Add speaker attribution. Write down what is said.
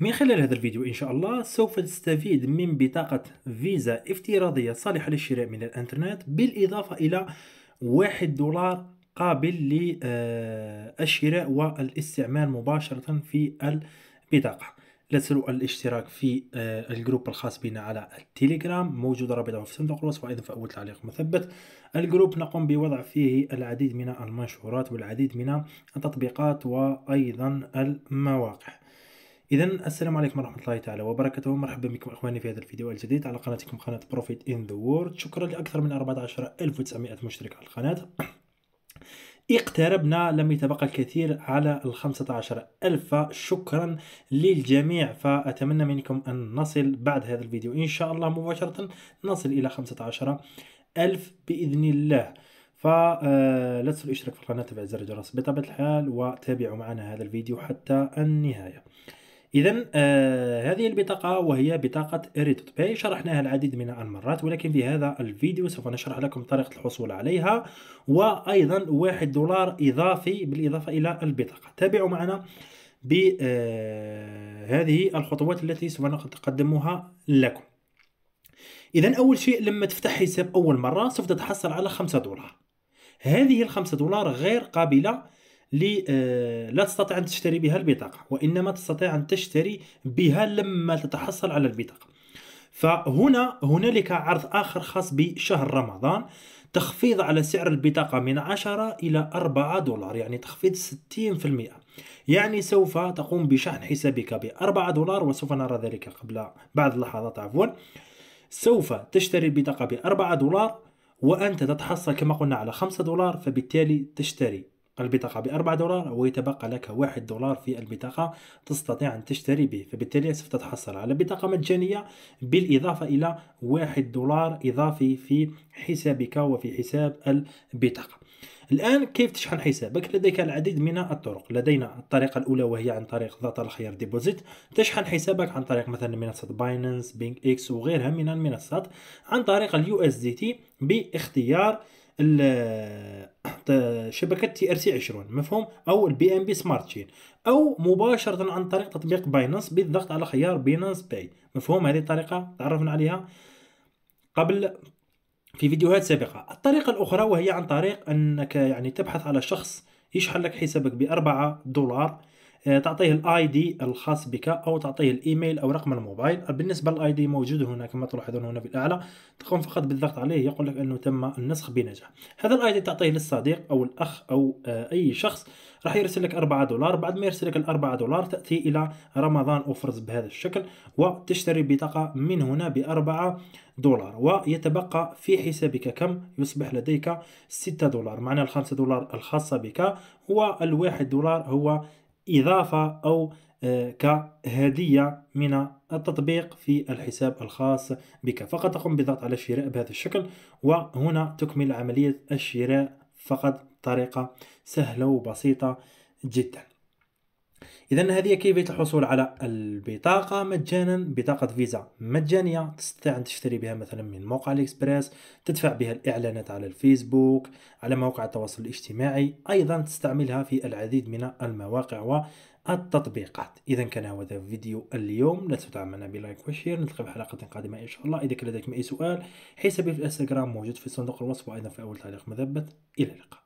Speaker 1: من خلال هذا الفيديو إن شاء الله سوف تستفيد من بطاقة فيزا افتراضية صالحة للشراء من الانترنت بالإضافة إلى واحد دولار قابل للشراء والاستعمال مباشرة في البطاقة لا تنسوا الاشتراك في آه، الجروب الخاص بنا على التليجرام موجود رابطه في صندوق الوصف وايضا في اول تعليق مثبت الجروب نقوم بوضع فيه العديد من المنشورات والعديد من التطبيقات وايضا المواقع اذا السلام عليكم ورحمه الله تعالى وبركاته مرحبا بكم اخواني في هذا الفيديو الجديد على قناتكم قناه بروفيت ان ذا وورد شكرا لاكثر من 14900 مشترك على القناه اقتربنا لم يتبقى الكثير على ال 15 ألف شكرا للجميع فأتمنى منكم أن نصل بعد هذا الفيديو إن شاء الله مباشرة نصل إلى 15000 ألف بإذن الله فلا آه، تنسوا الاشتراك في القناة تفعيل زر الجرس بطبيعة الحال وتابعوا معنا هذا الفيديو حتى النهاية اذا آه هذه البطاقه وهي بطاقه اريتوت باي شرحناها العديد من المرات ولكن في هذا الفيديو سوف نشرح لكم طريقه الحصول عليها وايضا واحد دولار اضافي بالاضافه الى البطاقه تابعوا معنا بهذه آه، الخطوات التي سوف نقدمها لكم اذا اول شيء لما تفتح حساب اول مره سوف تتحصل على 5 دولار هذه الخمسة دولار غير قابلة آه، لا تستطيع أن تشتري بها البطاقة وإنما تستطيع أن تشتري بها لما تتحصل على البطاقة فهنا هنالك عرض آخر خاص بشهر رمضان تخفيض على سعر البطاقة من 10 إلى 4 دولار يعني تخفيض 60% يعني سوف تقوم بشحن حسابك ب 4 دولار وسوف نرى ذلك قبل بعد لحظات عفوا سوف تشتري البطاقة ب 4 دولار وأنت تتحصل كما قلنا على 5 دولار فبالتالي تشتري البطاقة بأربعة دولار ويتبقى لك واحد دولار في البطاقة تستطيع أن تشتري به فبالتالي سوف تتحصل على بطاقة مجانية بالإضافة إلى واحد دولار إضافي في حسابك وفي حساب البطاقة الآن كيف تشحن حسابك؟ لديك العديد من الطرق لدينا الطريقة الأولى وهي عن طريق ضغط الخيار ديبوزيت تشحن حسابك عن طريق مثلا منصة بايننس بينك إكس وغيرها من المنصات عن طريق اليو اس دي تي باختيار شبكه تي ار سي 20 مفهوم او البي ام بي سمارت تشين او مباشره عن طريق تطبيق باينانس بالضغط على خيار باينانس باي مفهوم هذه الطريقه تعرفنا عليها قبل في فيديوهات سابقه الطريقه الاخرى وهي عن طريق انك يعني تبحث على شخص يشحن لك حسابك بأربعة دولار آه، تعطيه الاي دي الخاص بك او تعطيه الايميل او رقم الموبايل بالنسبه للاي دي موجود هنا كما تلاحظون هنا في الاعلى تقوم فقط بالضغط عليه يقول لك انه تم النسخ بنجاح هذا الاي دي تعطيه للصديق او الاخ او آه، اي شخص راح يرسل لك 4 دولار بعد ما يرسل لك ال 4 دولار تاتي الى رمضان اوفرز بهذا الشكل وتشتري بطاقه من هنا ب 4 دولار ويتبقى في حسابك كم يصبح لديك 6 دولار معنى ال 5 دولار الخاصه بك والواحد دولار هو إضافة أو آه، كهدية من التطبيق في الحساب الخاص بك فقط تقوم بالضغط على الشراء بهذا الشكل وهنا تكمل عملية الشراء فقط بطريقة سهلة وبسيطة جدا اذا هذه كيفيه الحصول على البطاقه مجانا بطاقه فيزا مجانيه تستطيع ان تشتري بها مثلا من موقع الاكسبريس تدفع بها الاعلانات على الفيسبوك على مواقع التواصل الاجتماعي ايضا تستعملها في العديد من المواقع والتطبيقات اذا كان هذا فيديو اليوم لا تنسوا تعملنا بلايك وشير نلتقي في حلقه قادمه ان شاء الله اذا كان لديكم اي سؤال حسابي في الانستغرام موجود في صندوق الوصف وايضا في اول تعليق مثبت الى اللقاء